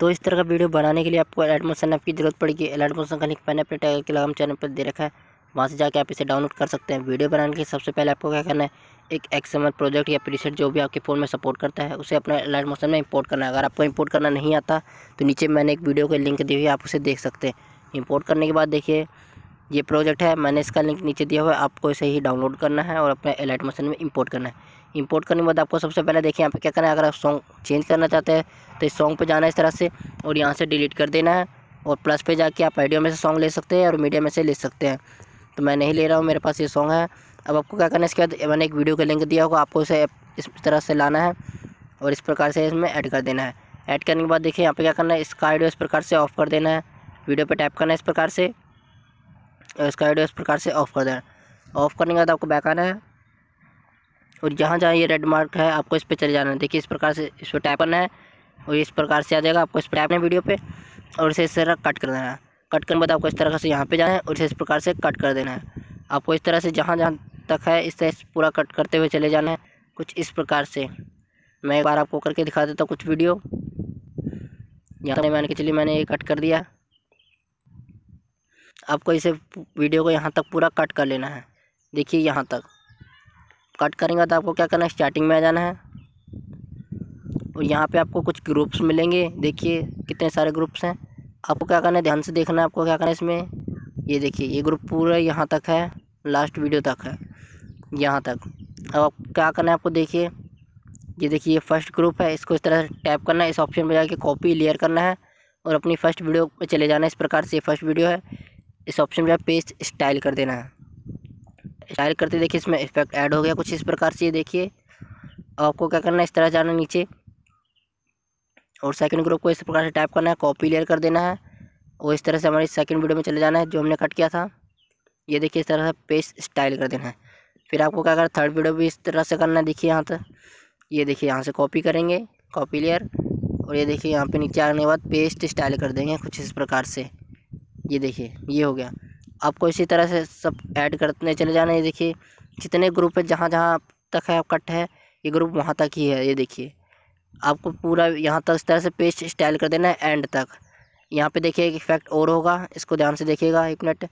तो इस तरह का वीडियो बनाने के लिए आपको अलर्ट मोशन ऐप की जरूरत पड़ेगी अलर्ट मोशन का लिंक मैंने अपने टैग के लगाम चैनल पर दे रखा है वहाँ से जाके आप इसे डाउनलोड कर सकते हैं वीडियो बनाने के लिए सबसे पहले आपको क्या करना है एक एक्सएमएल प्रोजेक्ट या प्रीसेट जो भी आपके फ़ोन में सपोर्ट करता है उसे अपने अलर्ट मोशन में इंपोर्ट करना है अगर आपको इंपोर्ट करना नहीं आता तो नीचे मैंने एक वीडियो का लिंक दी हुई आप उसे देख सकते हैं इंपोर्ट करने के बाद देखिए ये प्रोजेक्ट है मैंने इसका लिंक नीचे दिया हुआ है आपको इसे ही डाउनलोड करना है और अपने एलर्ट मोशन में इम्पोर्ट करना है इंपोर्ट करने के बाद आपको सबसे पहले देखिए यहाँ पे क्या करना है अगर आप सॉन्ग चेंज करना चाहते हैं तो इस सॉन्ग पे जाना है इस तरह से और यहाँ से डिलीट कर देना है और प्लस पे जाके आप ऑडियो में से सॉन्ग ले सकते हैं और मीडिया में से ले सकते हैं तो मैं नहीं ले रहा हूँ मेरे पास ये सॉन्ग है अब आपको क्या करना है इसके बाद मैंने एक वीडियो का लिंक दिया होगा आपको उसे इस तरह से लाना है और इस प्रकार से इसमें ऐड कर देना है ऐड करने के बाद देखिए यहाँ पर क्या करना है इसका आइडियो इस प्रकार से ऑफ़ कर देना है वीडियो पर टैप करना है इस प्रकार से और इसका आइडियो इस प्रकार से ऑफ़ कर देना है ऑफ़ करने के बाद आपको बैक आना है और जहाँ जहाँ ये रेड मार्क है आपको इस पर चले जाना है देखिए इस प्रकार से इस पर टैप करना है और इस प्रकार से आ जाएगा आपको इस पर है वीडियो पर और इसे इस तरह कट कर देना है कट करने बाद आपको इस तरह से यहाँ पर जाना है और इसे इस प्रकार से कट कर देना है आपको इस तरह से जहाँ जहाँ तक है इस तरह से पूरा कट करते हुए चले जाना है कुछ इस प्रकार से मैं एक बार आपको करके दिखा देता हूँ कुछ वीडियो यहाँ मैंने के चलिए मैंने ये कट कर दिया आपको इसे वीडियो को यहाँ तक पूरा कट कर लेना है देखिए यहाँ तक कट करेंगे तो आपको क्या करना है स्टार्टिंग में आ जाना है और यहाँ पे आपको कुछ ग्रुप्स मिलेंगे देखिए कितने सारे ग्रुप्स हैं आपको क्या करना है ध्यान से देखना है आपको क्या करना है इसमें ये देखिए ये ग्रुप पूरा यहाँ तक है लास्ट वीडियो तक है यहाँ तक अब आप क्या करना है आपको देखिए ये देखिए ये फर्स्ट ग्रुप है इसको इस तरह से टैप करना है इस ऑप्शन पर जाके कॉपी लेयर करना है और अपनी फ़र्स्ट वीडियो पर चले जाना है इस प्रकार से फर्स्ट वीडियो है इस ऑप्शन पर पेज स्टाइल कर देना है स्टाइल करते देखिए इसमें इफेक्ट ऐड हो गया कुछ इस प्रकार से देखिए आपको क्या करना है इस तरह जाना नीचे और सेकंड ग्रुप को इस प्रकार से टाइप करना है कॉपी लेयर कर देना है और इस तरह से हमारी सेकंड वीडियो में चले जाना है जो हमने कट किया था ये देखिए इस तरह से पेस्ट स्टाइल कर देना है फिर आपको क्या करना थर्ड वीडियो भी इस तरह से करना है देखिए यहाँ तक ये देखिए यहाँ से कॉपी करेंगे कॉपी लेयर और ये देखिए यहाँ पर नीचे आने के बाद पेस्ट स्टाइल कर देंगे कुछ इस प्रकार से ये देखिए ये हो गया आपको इसी तरह से सब ऐड करते चले जाना ये देखिए जितने ग्रुप है जहाँ जहाँ तक है कट है ये ग्रुप वहाँ तक ही है ये देखिए आपको पूरा यहाँ तक इस तरह से पेस्ट स्टाइल कर देना है एंड तक यहाँ पे देखिए एक इफेक्ट और होगा इसको ध्यान से देखिएगा एक मिनट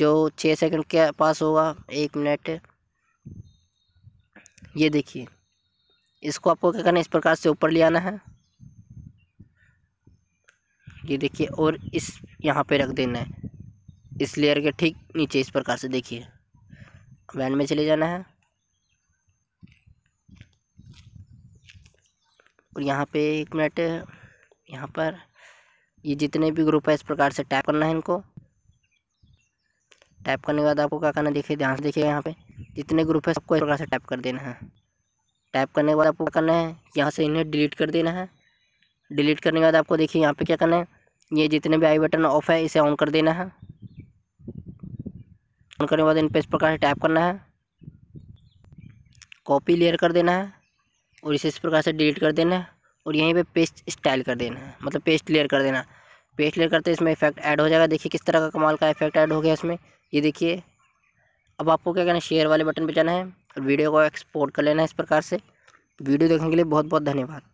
जो छः सेकंड के पास होगा एक मिनट ये देखिए इसको आपको क्या करना है इस प्रकार से ऊपर ले आना है ये देखिए और इस यहाँ पे रख देना है इस लेयर के ठीक नीचे इस प्रकार से देखिए वैन में चले जाना है और यहाँ पे एक मिनट यहाँ पर ये जितने भी ग्रुप है इस प्रकार से टैप करना है इनको टैप करने के बाद आपको क्या करना देखिए ध्यान से देखिए यहाँ पे जितने ग्रुप है सबको इस प्रकार से टैप कर देना है टैप करने के बाद आपको क्या करना है यहाँ से इन्हें डिलीट कर देना है डिलीट करने के बाद आपको देखिए यहाँ पे क्या करना है ये जितने भी आई बटन ऑफ है इसे ऑन कर देना है ओपन करने के बाद इन पर इस प्रकार से टैप करना है कॉपी लेयर कर देना है और इसे इस प्रकार से डिलीट कर देना है और यहीं पे पेस्ट स्टाइल कर देना है मतलब पेस्ट लेयर कर देना पेस्ट लेयर करते इसमें इफेक्ट ऐड हो जाएगा देखिए किस तरह का कमाल का इफेक्ट ऐड हो गया इसमें ये देखिए अब आपको क्या करना है शेयर वाले बटन पर जाना है और वीडियो को एक्सपोर्ट कर लेना है इस प्रकार से वीडियो देखने के लिए बहुत बहुत धन्यवाद